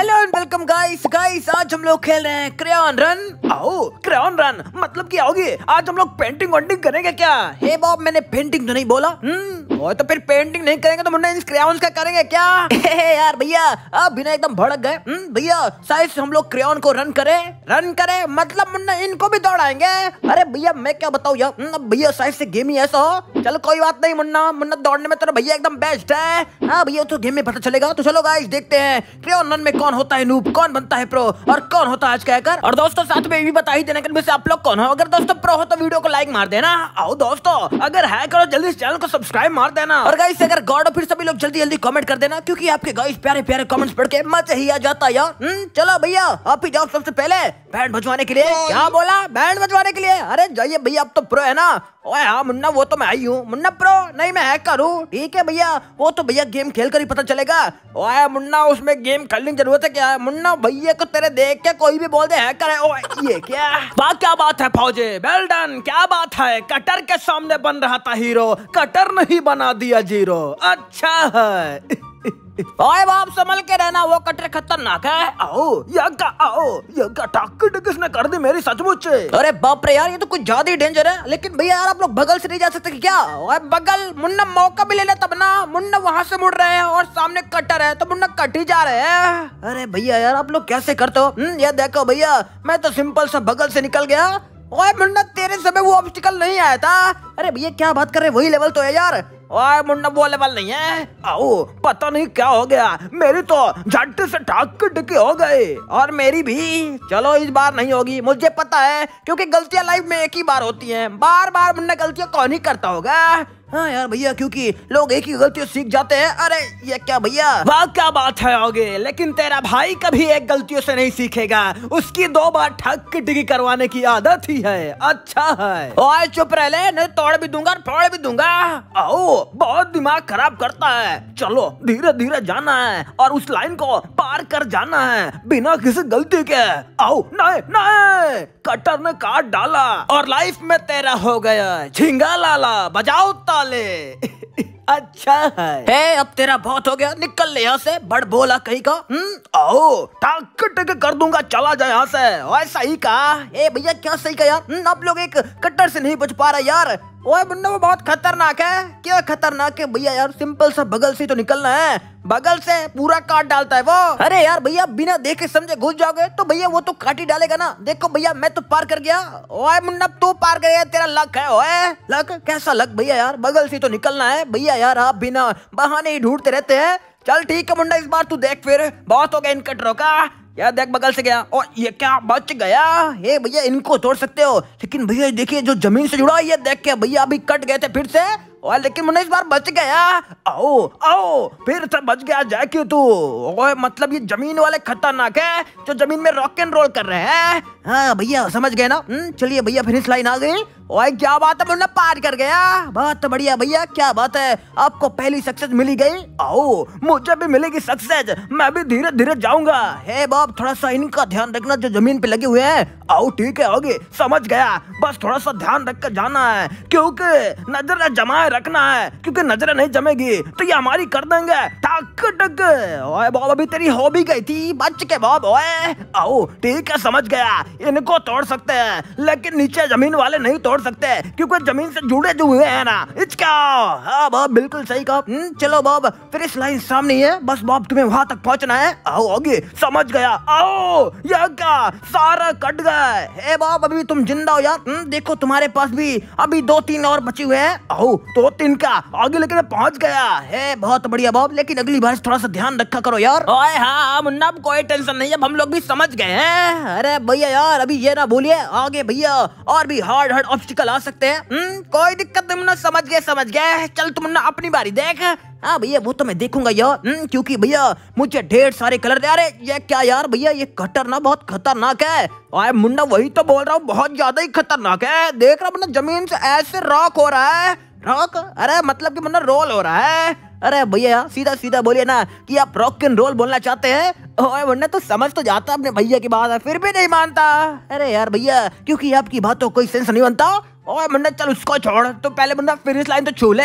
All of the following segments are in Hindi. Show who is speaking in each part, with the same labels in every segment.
Speaker 1: Hello and welcome guys guys आज हम लोग खेल रहे हैं क्रेन रन आओ क्रेन रन मतलब क्या होगी आज हम लोग पेंटिंग वेंटिंग करेंगे क्या हे बॉब मैंने पेंटिंग तो नहीं बोला हम्म और तो फिर पेंटिंग नहीं करेंगे तो मुन्ना इन क्रेन का करेंगे क्या हे यार भैया अब बिना एकदम भड़क गए हम्म, भैया साइज हम लोग क्रेन को रन करे रन करे मतलब मुन्ना इनको भी दौड़ाएंगे अरे भैया मैं क्या बताऊँ यार हम्म, भैया साइज से गेम ही ऐसा हो चलो कोई बात नहीं मुन्ना मुन्ना दौड़ने में तो भैया एकदम बेस्ट है हाँ भैया तो गेम में पता चलेगा तो चलो गाइस देखते हैं क्रेन रन में कौन कौन होता है नूब कौन बनता है प्रो और कौन होता है आज का हैकर और दोस्तों साथ में भी बता ही देना कि आप लोग कौन हो अगर दोस्तों प्रो हो तो वीडियो को लाइक मार देना आओ दोस्तों अगर है करो जल्दी चैनल को सब्सक्राइब मार देना और गाइस अगर गॉड हो फिर सभी लोग जल्दी जल्दी कॉमेंट कर देना क्योंकि आपके गाइस प्यारे प्यारे कमेंट्स पढ़ के मजा ही आ जाता यार हम्म, चलो भैया आप ही जाओ सबसे पहले बैंड भजवाने के लिए क्या बोला बैंड भजवाने के लिए अरे जाइए भैया आप तो प्रो है ना ओए हाँ मुन्ना वो तो मैं आई हूँ मुन्ना प्रो नहीं मैं हैकर हूँ ठीक है भैया वो तो भैया गेम खेल कर ही पता चलेगा ओए मुन्ना उसमें गेम खेलने की जरूरत बोलते क्या मुन्ना भैया को तेरे देख के कोई भी बोल दे है ओ ये क्या वाह क्या बात है फौजे वेल डन क्या बात है कटर के सामने बन रहा था हीरो कटर नहीं बना दिया जीरो अच्छा है बाप संभल के रहना वो कटर खतरनाक है आओ यज्ञा आओ यज्ञा टाक किसने कर दी मेरी सचमुच अरे बाप रे यार ये तो कुछ ज्यादा ही डेंजर है लेकिन भैया यार आप लोग बगल से नहीं जा सकते क्या ओए बगल मुन्ना मौका भी ले ले तब ना मुन्ना वहाँ से मुड़ रहे हैं और सामने कटर है तो मुन्ना कट ही जा रहे हैं अरे भैया यार आप लोग कैसे करते हो हम्म, ये देखो भैया मैं तो सिंपल सा बगल से निकल गया ओए मुन्ना तेरे समय वो ऑब्स्टिकल नहीं आया था अरे भैया क्या बात कर रहे वही लेवल तो है यार और मुन्ना बोले वाल नहीं है आओ पता नहीं क्या हो गया मेरी तो झट से ठाक डके हो गए और मेरी भी चलो इस बार नहीं होगी मुझे पता है क्योंकि गलतियां लाइफ में एक ही बार होती हैं बार बार मुन्ना गलतियां कौन ही करता होगा हाँ यार भैया क्योंकि लोग एक ही गलती सीख जाते हैं अरे ये क्या भैया वाह क्या बात है आगे लेकिन तेरा भाई कभी एक गलतियों से नहीं सीखेगा उसकी दो बार ठक डिगी करवाने की आदत ही है अच्छा है ओए चुप रह ले नहीं तोड़ भी दूंगा फोड़ भी दूंगा आओ बहुत दिमाग खराब करता है चलो धीरे धीरे जाना है और उस लाइन को पार कर जाना है बिना किसी गलती के आओ नहीं कटर ने काट डाला और लाइफ में तेरा हो गया झिंगा लाला बजाओ तो 할래 अच्छा है ए, अब तेरा बहुत हो गया निकल ले यहाँ से बड़ बोला कहीं का हम्म, आओ टाक टक कर दूंगा चला जाए यहाँ से ही कहा ए भैया क्या सही कहा यार हम्म, अब लोग एक कट्टर से नहीं बच पा रहा यार ओए मुन्ना वो बहुत खतरनाक है क्या खतरनाक है भैया यार सिंपल सा बगल से तो निकलना है बगल से पूरा काट डालता है वो अरे यार भैया बिना देखे समझे घुस जाओगे तो भैया वो तो काट ही डालेगा ना देखो भैया मैं तो पार कर गया ओए मुन्ना तू तो पार कर गया तेरा लक है ओए लक कैसा लक भैया यार बगल से तो निकलना है भैया यार आप बिना बहाने ही ढूंढते रहते हैं चल ठीक है मुंडा इस बार तू देख फिर बहुत हो गया इन कटरों का यार देख बगल से गया और ये क्या बच गया हे भैया इनको तोड़ सकते हो लेकिन भैया देखिए जो जमीन से जुड़ा है ये देख के भैया अभी कट गए थे फिर से ओए लेकिन मुन्ना इस बार बच गया आओ आओ फिर से बच गया क्यों तू ओए मतलब ये जमीन वाले खतरनाक है जो जमीन में रॉक एंड रोल कर रहे हैं हाँ भैया समझ गए ना हम्म, चलिए भैया फिनिश लाइन आ गई ओए क्या बात है मुन्ना पार कर गया बहुत बढ़िया भैया क्या बात है आपको पहली सक्सेस मिली गई आओ मुझे भी मिलेगी सक्सेस मैं भी धीरे धीरे जाऊंगा हे बाप थोड़ा सा इनका ध्यान रखना जो जमीन पे लगे हुए हैं आओ ठीक है होगी समझ गया बस थोड़ा सा ध्यान रख कर जाना है क्योंकि नजर जमाए रखना है क्योंकि नजरें नहीं जमेगी तो ये हमारी कर देंगे टक टक ओए बॉब अभी तेरी हॉबी गई थी बच के बॉब ओए आओ ठीक है समझ गया इनको तोड़ सकते हैं लेकिन नीचे जमीन वाले नहीं तोड़ सकते क्योंकि जमीन से जुड़े जो हुए हैं ना इचका हाँ बॉब बिल्कुल सही कहा हम्म, चलो फिर इस लाइन सामने है बस बॉब तुम्हें वहां तक पहुंचना है आओ आगे समझ गया आओ यह क्या सारा कट गए हे बॉब अभी तुम जिंदा हो यार हम्म, देखो तुम्हारे पास भी अभी दो तीन और बचे हुए हैं आओ तो दो तीन का आगे लेकिन पहुंच गया है बहुत बढ़िया बॉब लेकिन अगली बार थोड़ा सा ध्यान रखा करो यार हाँ अब कोई टेंशन नहीं है हम लोग भी समझ गए हैं अरे भैया यार अभी ये ना बोलिए आगे भैया और भी हार्ड हार्ड ऑब्स्टिकल आ सकते हैं हम्म, कोई दिक्कत नहीं मुन्ना समझ गए समझ गए चल तुम ना अपनी बारी देख हाँ भैया वो तो मैं देखूंगा यार हम्म, क्योंकि भैया मुझे ढेर सारे कलर दे अरे ये क्या यार भैया ये कटर ना बहुत खतरनाक है आए मुन्ना वही तो बोल रहा हूँ बहुत ज्यादा ही खतरनाक है देख रहा मुन्ना जमीन से ऐसे रॉक हो रहा है रॉक अरे मतलब कि मतलब रोल हो रहा है अरे भैया सीधा सीधा बोलिए ना कि आप रॉक एंड रोल बोलना चाहते हैं ओए वरना तो समझ तो जाता अपने भैया की बात है फिर भी नहीं मानता अरे यार भैया क्योंकि आपकी बात तो कोई सेंस नहीं बनता ओए मुन्ना चल उसको छोड़ तो पहले बंदा फिर इस लाइन तो छू ले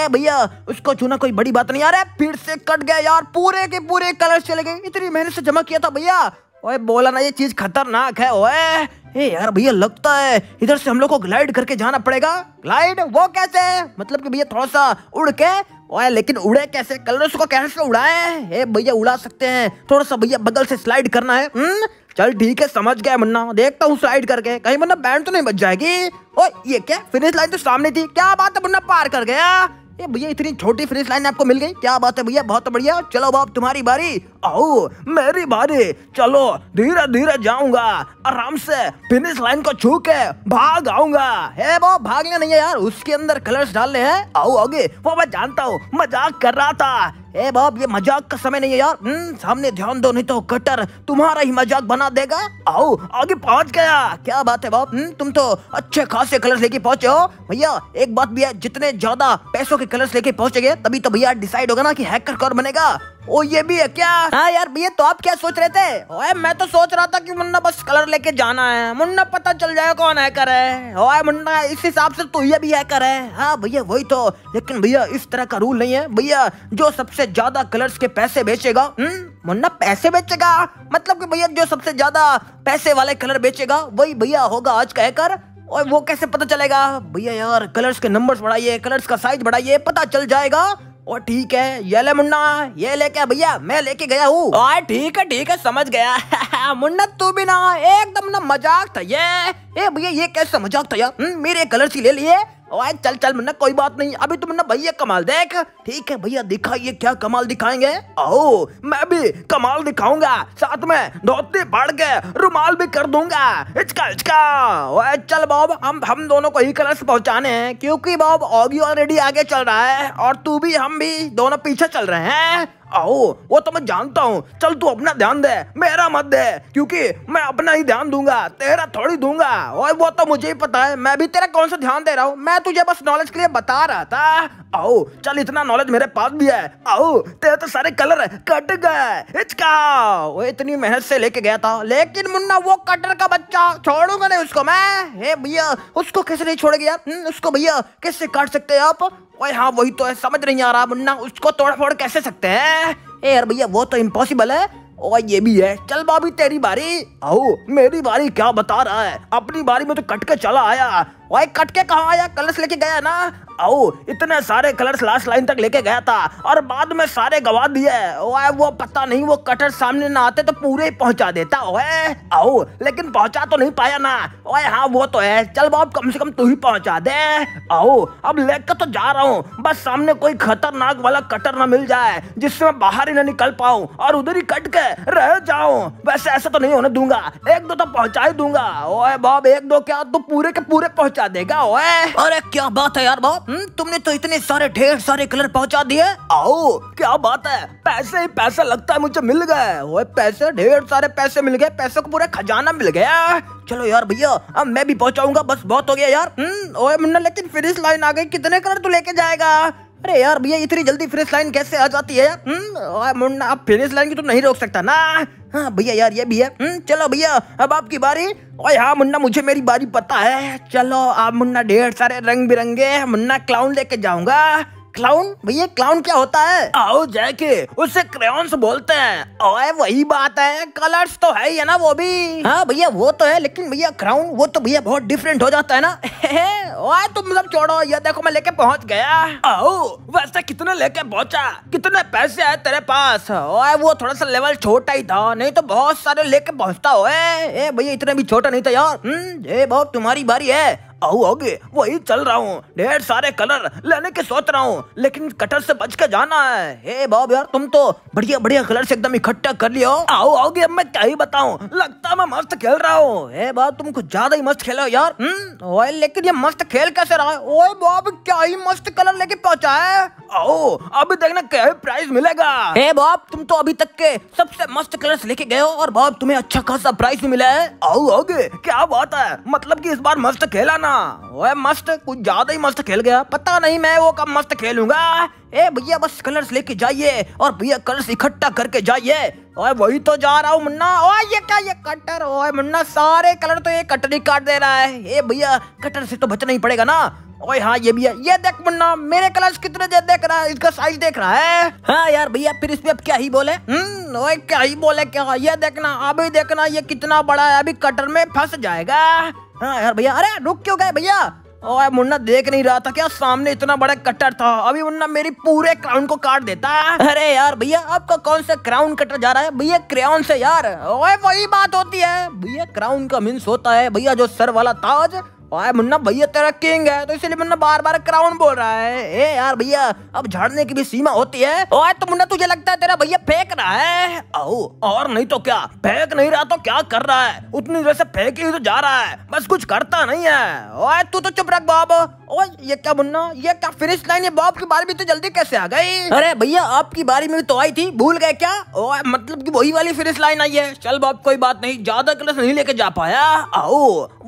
Speaker 1: ए भैया उसको छूना कोई बड़ी बात नहीं यार फिर से कट गया यार पूरे के पूरे कलर चले गए इतनी मेहनत से जमा किया था भैया ओए बोला ना ये चीज खतरनाक है ओए ए यार भैया लगता है इधर से हम लोग को ग्लाइड करके जाना पड़ेगा ग्लाइड वो कैसे मतलब कि भैया थोड़ा सा उड़ के ओए लेकिन उड़े कैसे कलर्स उसको कैसे उड़ाए हे भैया उड़ा सकते हैं थोड़ा सा भैया बगल से स्लाइड करना है हुँ? हम्म, चल ठीक है समझ गया मुन्ना देखता हूँ स्लाइड करके कहीं मुन्ना बैंड तो नहीं बच जाएगी ओ ये क्या फिनिश लाइन तो सामने थी क्या बात है मुन्ना पार कर गया ये भैया इतनी छोटी फिनिश लाइन आपको मिल गई क्या बात है भैया बहुत बढ़िया चलो बाप तुम्हारी बारी आओ मेरी बारी चलो धीरे धीरे जाऊंगा आराम से फिनिश लाइन को छू के भाग आऊंगा है वो भागना नहीं है यार उसके अंदर कलर्स डालने हैं आओ आगे वो मैं जानता हूँ मजाक कर रहा था ए बाप ये मजाक का समय नहीं है यार हम्म, सामने ध्यान दो नहीं तो कटर तुम्हारा ही मजाक बना देगा आओ आगे पहुंच गया क्या बात है बाप हम्म, तुम तो अच्छे खासे कलर्स लेके पहुंचे हो भैया एक बात भी है जितने ज्यादा पैसों के कलर्स लेके पहुंचेंगे तभी तो भैया डिसाइड होगा ना कि हैकर कौन बनेगा ओ ये भी है क्या हाँ यार भैया तो आप क्या सोच रहे थे ओए मैं तो सोच रहा था कि मुन्ना बस कलर लेके जाना है मुन्ना पता चल जाए कौन हैकर है ओए मुन्ना इस हिसाब से तो ये भी हैकर है हाँ भैया वही तो लेकिन भैया इस तरह का रूल नहीं है भैया जो सबसे ज्यादा कलर्स के पैसे बेचेगा हुँ? हम्म, मुन्ना पैसे बेचेगा मतलब कि भैया जो सबसे ज्यादा पैसे वाले कलर बेचेगा वही भैया होगा आज का हैकर और वो कैसे पता चलेगा भैया यार कलर्स के नंबर्स बढ़ाइए कलर्स का साइज बढ़ाइए पता चल जाएगा ओ ठीक है ये ले मुन्ना ये लेके भैया मैं लेके गया हूँ ठीक है ठीक है समझ गया मुन्ना तू भी ना एकदम ना मजाक था ये ए भैया ये कैसा मजाक था यार हम्म, मेरे कलर सी ले लिए ओए चल चल मुन्ना कोई बात नहीं अभी तुम तो ना भैया कमाल देख ठीक है भैया दिखाइए क्या कमाल दिखाएंगे आओ मैं भी कमाल दिखाऊंगा साथ में धोती पड़ के रुमाल भी कर दूंगा इचका इचका ओए चल बॉब हम हम दोनों को ही से पहुंचाने हैं क्योंकि बॉब ऑगी ऑलरेडी आगे चल रहा है और तू भी हम भी दोनों पीछे चल रहे हैं आओ वो तो मैं जानता हूँ चल तू अपना ध्यान दे मेरा मत दे क्योंकि मैं अपना ही ध्यान दूंगा तेरा थोड़ी दूंगा और वो तो मुझे ही पता है मैं भी तेरा कौन सा ध्यान दे रहा हूँ मैं तुझे बस नॉलेज के लिए बता रहा था आओ चल इतना नॉलेज मेरे पास भी है आओ तेरे तो सारे कलर कट गए वो इतनी मेहनत से लेके गया था लेकिन मुन्ना वो कटर का बच्चा छोड़ूंगा नहीं उसको मैं हे भैया उसको कैसे नहीं छोड़ गया हम्म, उसको भैया कैसे काट सकते हैं आप ओए हाँ वही तो है समझ नहीं आ रहा मुन्ना उसको तोड़ फोड़ कैसे सकते हैं है यार भैया वो तो इम्पॉसिबल है और ये भी है चल भाभी तेरी बारी आओ मेरी बारी क्या बता रहा है अपनी बारी में तो कट के चला आया ओए कट के आया कलश लेके गया ना आओ इतने सारे कलर्स लास्ट लाइन तक लेके गया था और बाद में सारे गवा दिए वो पता नहीं वो कटर सामने ना आते तो पूरे ही पहुंचा देता ओए आओ लेकिन पहुंचा तो नहीं पाया ना ओए हाँ वो तो है चल बाब कम से कम तू ही पहुंचा दे आओ अब लेकर तो जा रहा हूँ बस सामने कोई खतरनाक वाला कटर ना मिल जाए जिससे मैं बाहर ही ना निकल पाऊँ और उधर ही कट के रह जाऊँ वैसे ऐसा तो नहीं होने दूंगा एक दो तो पहुंचा ही दूंगा ओए बाब एक दो क्या तू पूरे के पूरे पहुंचा देगा ओए अरे क्या बात है यार बाप हम्म, तुमने तो इतने सारे ढेर सारे कलर पहुंचा दिए आओ क्या बात है पैसे ही पैसा लगता है मुझे मिल गए वो पैसे ढेर सारे पैसे मिल गए पैसे को पूरा खजाना मिल गया चलो यार भैया अब मैं भी पहुंचाऊंगा बस बहुत हो गया यार हम्म, ओए मुन्ना लेकिन फिनिश लाइन आ गई कितने कलर तू लेके जाएगा अरे यार भैया इतनी जल्दी फिनिश लाइन कैसे आ जाती है यार हम्म, मुन्ना अब फिनिश लाइन की तुम तो नहीं रोक सकता ना हाँ भैया यार ये भी है हम्म, चलो भैया अब आपकी बारी ओए हाँ मुन्ना मुझे मेरी बारी पता है चलो आप मुन्ना ढेर सारे रंग बिरंगे मुन्ना क्लाउन लेके जाऊंगा क्लाउन भैया क्लाउन क्या होता है आओ जैके उससे क्रेन्स बोलते हैं ओए वही बात है कलर्स तो है ही ना वो भी हाँ भैया वो तो है लेकिन भैया क्राउन वो तो भैया बहुत डिफरेंट हो जाता है ना ओए तुम सब छोड़ो ये देखो मैं लेके पहुंच गया आओ वैसे कितने लेके पहुंचा कितने पैसे है तेरे पास ओए वो थोड़ा सा लेवल छोटा ही था नहीं तो बहुत सारे लेके पहुंचता हो भैया इतने भी छोटा नहीं था यार ये हम्म, बहुत तुम्हारी बारी है आओ आगे वही चल रहा हूँ ढेर सारे कलर लेने के सोच रहा हूँ लेकिन कटर से बच के जाना है हे बॉब यार तुम तो बढ़िया बढ़िया कलर से एकदम इकट्ठा कर लियो आओ आओगे अब मैं क्या ही बताऊँ लगता मैं मस्त खेल रहा हूँ हे बॉब तुम कुछ ज्यादा ही मस्त खेलो यार हम्म, लेकिन ये मस्त खेल कैसे रहा है ओए क्या ही मस्त कलर लेके पहुँचा है आओ अभी देखना क्या प्राइज मिलेगा हे बाप तुम तो अभी तक के सबसे मस्त कलर्स लेके गए हो और बाप तुम्हें अच्छा खासा प्राइस मिला है आओ आओगे क्या बात है मतलब कि इस बार मस्त खेला ना ओए मस्त कुछ ज्यादा ही मस्त खेल गया पता नहीं मैं वो कब मस्त खेलूंगा ए भैया बस कलर्स लेके जाइए और भैया कलर्स इकट्ठा करके जाइए ओए वही तो जा रहा हूँ मुन्ना ओए ये क्या ये कटर ओए मुन्ना सारे कलर तो ये कटर ही काट दे रहा है ए भैया कटर से तो बचना ही पड़ेगा ना ओए हाँ ये भी है ये देख मुन्ना मेरे कलर्स कितने देर देख रहा है इसका साइज देख रहा है हाँ यार भैया फिर इसमें अब क्या ही बोले हम्म, ओए क्या ही बोले क्या ये देखना अभी देखना ये कितना बड़ा है अभी कटर में फंस जाएगा हाँ यार भैया अरे रुक क्यों गए भैया ओए मुन्ना देख नहीं रहा था क्या सामने इतना बड़ा कटर था अभी मुन्ना मेरी पूरे क्राउन को काट देता अरे यार भैया आपका कौन सा क्राउन कटर जा रहा है भैया क्रेन से यार ओए वही बात होती है भैया क्राउन का मीन्स होता है भैया जो सर वाला ताज और मुन्ना भैया तेरा किंग है तो इसलिए मुन्ना बार बार क्राउन बोल रहा है ए यार भैया अब झड़ने की भी सीमा होती है ओए तो मुन्ना तुझे लगता है तेरा भैया फेंक रहा है आओ और नहीं तो क्या फेंक नहीं रहा तो क्या कर रहा है उतनी देर से फेंक ही तो जा रहा है बस कुछ करता नहीं है ओए तू तो चुप रख बाब ओए ये क्या मुन्ना ये क्या फिनिश लाइन ये बाप की बारी भी तो जल्दी कैसे आ गई अरे भैया आपकी बारी में भी तो आई थी भूल गए क्या ओए मतलब की वही वाली फिनिश लाइन आई है चल बाप कोई बात नहीं ज्यादा क्लस नहीं लेके जा पाया आओ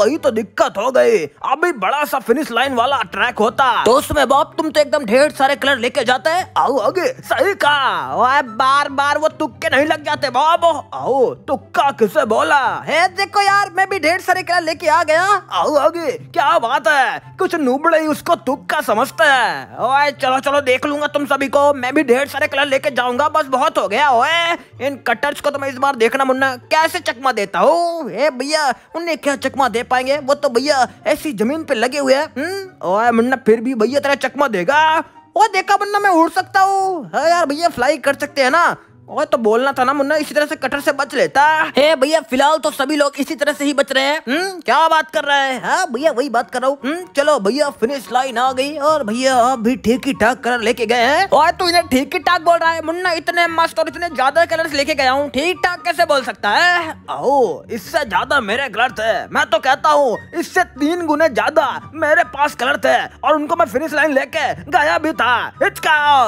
Speaker 1: वही तो दिक्कत हो गई गए अभी बड़ा सा फिनिश लाइन वाला ट्रैक होता तो उसमें बॉब तुम तो एकदम ढेर सारे कलर लेके जाते है आओ आगे सही कहा बार बार वो तुक्के नहीं लग जाते बॉब आओ तुक्का किसे बोला है देखो यार मैं भी ढेर सारे कलर लेके आ गया आओ आगे क्या बात है कुछ नूबड़े ही उसको तुक्का समझते है ओए चलो चलो देख लूंगा तुम सभी को मैं भी ढेर सारे कलर लेके जाऊंगा बस बहुत हो गया ओए इन कटर्स को तो मैं इस बार देखना मुन्ना कैसे चकमा देता हूँ भैया उन्हें क्या चकमा दे पाएंगे वो तो भैया ऐसी जमीन पे लगे हुए हैं हम्म? मुन्ना फिर भी भैया तेरा चकमा देगा वो देखा मुन्ना मैं उड़ सकता हूँ यार भैया फ्लाई कर सकते है ना ओए तो बोलना था ना मुन्ना इसी तरह से कटर से बच लेता हे भैया फिलहाल तो सभी लोग इसी तरह से ही बच रहे हैं हम्म क्या बात कर रहा है हाँ भैया वही बात कर रहा हूँ हम्म, चलो भैया फिनिश लाइन आ गई और भैया आप भी ठीक ही ठाक कलर लेके गए हैं तू इधर ठीक ही ठाक बोल रहा है मुन्ना इतने मस्त और इतने ज्यादा कलर लेके गया हूँ ठीक ठाक कैसे बोल सकता है ओ इससे ज्यादा मेरे कलर थे मैं तो कहता हूँ इससे तीन गुने ज्यादा मेरे पास कलर थे और उनको मैं फिनिश लाइन लेके गया भी था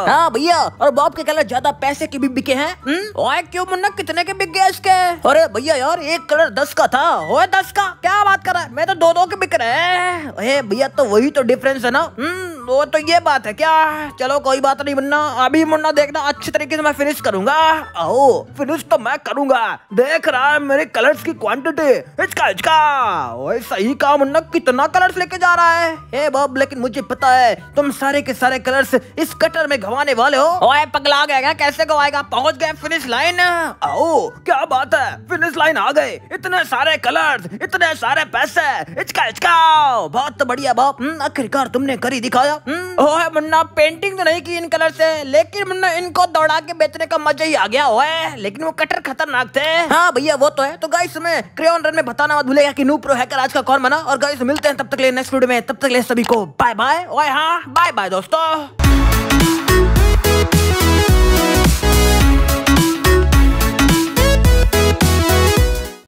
Speaker 1: हाँ भैया और बाप के कलर ज्यादा पैसे के भी बिके हैं है ओए क्यों मुन्ना कितने के बिक गए इसके अरे भैया यार एक कलर दस का था ओए दस का क्या बात कर रहा है मैं तो दो दो के बिक रहे हैं भैया तो वही तो डिफरेंस है ना हम्म, वो तो ये बात है क्या चलो कोई बात नहीं मुन्ना अभी मुन्ना देखना अच्छे तरीके से मैं फिनिश करूंगा आओ फिनिश तो मैं करूंगा देख रहा है मेरे कलर्स की क्वांटिटी इसका इसका ओए सही कहा मुन्ना कितना कलर्स लेके जा रहा है हे बब लेकिन मुझे पता है तुम सारे के सारे कलर्स इस कटर में घवाने वाले हो ओए पगला गया कैसे घुमाएगा पहुंच गए फिनिश लाइन आओ क्या बात है फिनिश लाइन आ गए इतने सारे कलर्स इतने सारे पैसे इचका इचका बहुत बढ़िया बाप हम्म, आखिरकार तुमने करी दिखाया हम्म। ओए मुन्ना पेंटिंग तो नहीं की इन कलर से लेकिन मुन्ना इनको दौड़ा के बेचने का मजा ही आ गया ओए लेकिन वो कटर खतरनाक थे हाँ भैया वो तो है तो गाइस में क्रेन रन में बताना मत भूलेगा कि नू प्रो हैकर आज का कौन बना और गाइस मिलते हैं तब तक ले नेक्स्ट वीडियो में तब तक ले सभी को बाय बाय ओए हाँ बाय बाय दोस्तों